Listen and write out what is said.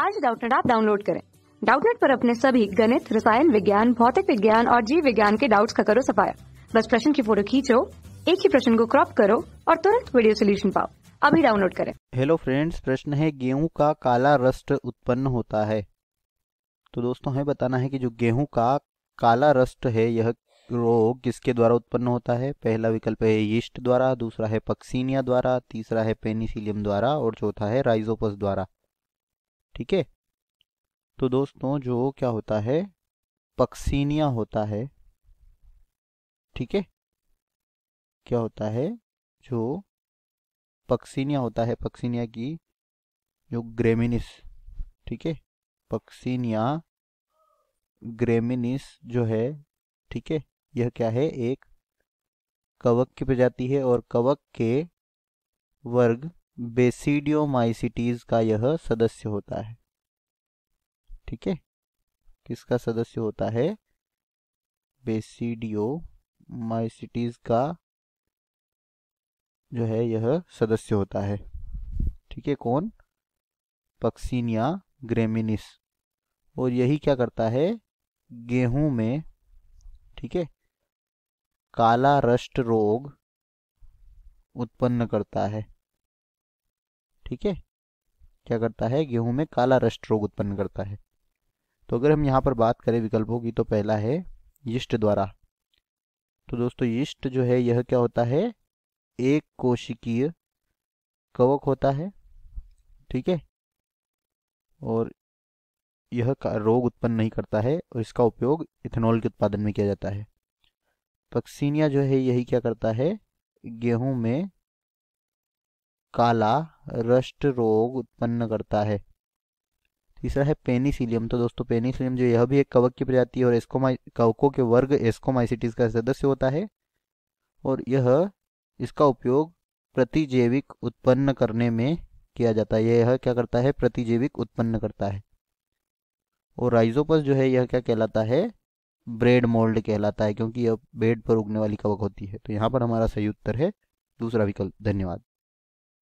आज डाउटनेट आप डाउनलोड करें डाउटनेट पर अपने सभी गणित रसायन विज्ञान भौतिक विज्ञान और जीव विज्ञान के डाउट्स का करो सफाया बस प्रश्न की फोटो खींचो एक ही प्रश्न को क्रॉप करो और तुरंत वीडियो सोल्यूशन पाओ अभी डाउनलोड करें हेलो फ्रेंड्स प्रश्न है गेहूं का काला रस्ट उत्पन्न होता है तो दोस्तों हमें बताना है कि जो गेहूं का काला रस्ट है यह रोग किसके द्वारा उत्पन्न होता है पहला विकल्प है यीस्ट द्वारा दूसरा है पक्सीनिया द्वारा तीसरा है पेनिसिलियम द्वारा और चौथा है राइजोपस द्वारा ठीक है तो दोस्तों जो क्या होता है पक्सीनिया होता है ठीक है क्या होता है जो पक्सीनिया होता है पक्सीनिया की जो ग्रेमिनिस ठीक है पक्सीनिया ग्रेमिनिस जो है ठीक है यह क्या है एक कवक की प्रजाति है और कवक के वर्ग बेसिडियोमाइसिटीज का यह सदस्य होता है ठीक है किसका सदस्य होता है बेसिडियोमाइसिटीज का जो है यह सदस्य होता है ठीक है कौन पक्सीनिया ग्रेमिनिस और यही क्या करता है गेहूं में ठीक है काला रस्ट रोग उत्पन्न करता है ठीक है क्या करता है गेहूं में काला रस्ट रोग उत्पन्न करता है तो अगर हम यहाँ पर बात करें विकल्पों की तो पहला है यिष्ट द्वारा तो दोस्तों यिष्ट जो है यह क्या होता है एक कोशिकीय कवक होता है ठीक है और यह रोग उत्पन्न नहीं करता है और इसका उपयोग इथेनॉल के उत्पादन में किया जाता है पक्सीनिया तो जो है यही क्या करता है गेहूं में काला रष्ट रोग उत्पन्न करता है तीसरा है पेनिसिलियम तो दोस्तों पेनिसिलियम जो यह भी एक कवक की प्रजाति है और एस्कोमा कवकों के वर्ग एस्कोमाइसिटीज का सदस्य होता है और यह इसका उपयोग प्रतिजैविक उत्पन्न करने में किया जाता है यह क्या करता है प्रतिजैविक उत्पन्न करता है और राइजोपस जो है यह क्या कहलाता है ब्रेड मोल्ड कहलाता है क्योंकि यह बेड पर उगने वाली कवक होती है तो यहाँ पर हमारा सही उत्तर है दूसरा विकल्प धन्यवाद